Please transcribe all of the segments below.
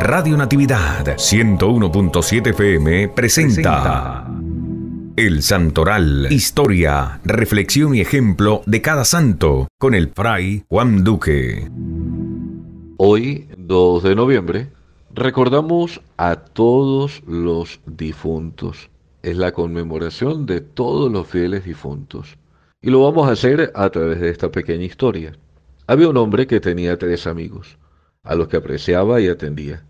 Radio Natividad 101.7 FM presenta, El Santoral, historia, reflexión y ejemplo de cada santo con el fray Juan Duque. Hoy, 2 de noviembre, recordamos a todos los difuntos. Es la conmemoración de todos los fieles difuntos. Y lo vamos a hacer a través de esta pequeña historia. Había un hombre que tenía tres amigos, a los que apreciaba y atendía.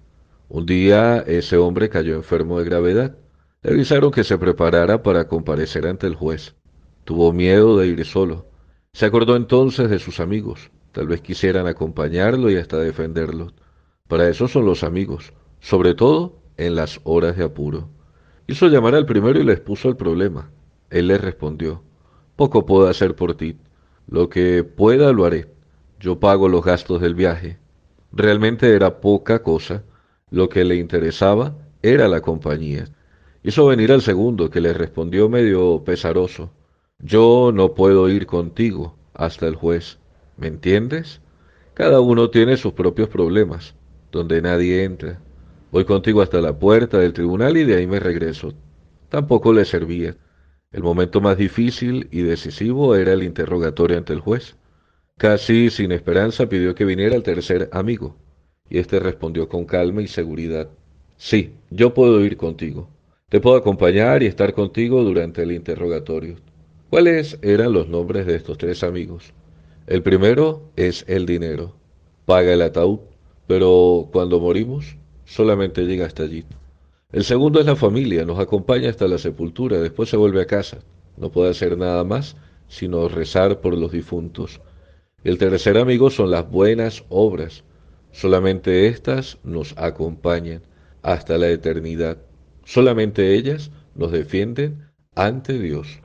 Un día ese hombre cayó enfermo de gravedad. Le avisaron que se preparara para comparecer ante el juez. Tuvo miedo de ir solo. Se acordó entonces de sus amigos. Tal vez quisieran acompañarlo y hasta defenderlo. Para eso son los amigos, sobre todo en las horas de apuro. Hizo llamar al primero y le expuso el problema. Él le respondió, poco puedo hacer por ti. Lo que pueda lo haré. Yo pago los gastos del viaje. Realmente era poca cosa. Lo que le interesaba era la compañía. Hizo venir al segundo, que le respondió medio pesaroso. Yo no puedo ir contigo hasta el juez. ¿Me entiendes? Cada uno tiene sus propios problemas, donde nadie entra. Voy contigo hasta la puerta del tribunal y de ahí me regreso. Tampoco le servía. El momento más difícil y decisivo era el interrogatorio ante el juez. Casi sin esperanza pidió que viniera el tercer amigo, y éste respondió con calma y seguridad. Sí, yo puedo ir contigo. Te puedo acompañar y estar contigo durante el interrogatorio. ¿Cuáles eran los nombres de estos tres amigos? El primero es el dinero. Paga el ataúd, pero cuando morimos solamente llega hasta allí. El segundo es la familia, nos acompaña hasta la sepultura, después se vuelve a casa. No puede hacer nada más sino rezar por los difuntos. El tercer amigo son las buenas obras. Solamente éstas nos acompañan hasta la eternidad. Solamente ellas nos defienden ante Dios.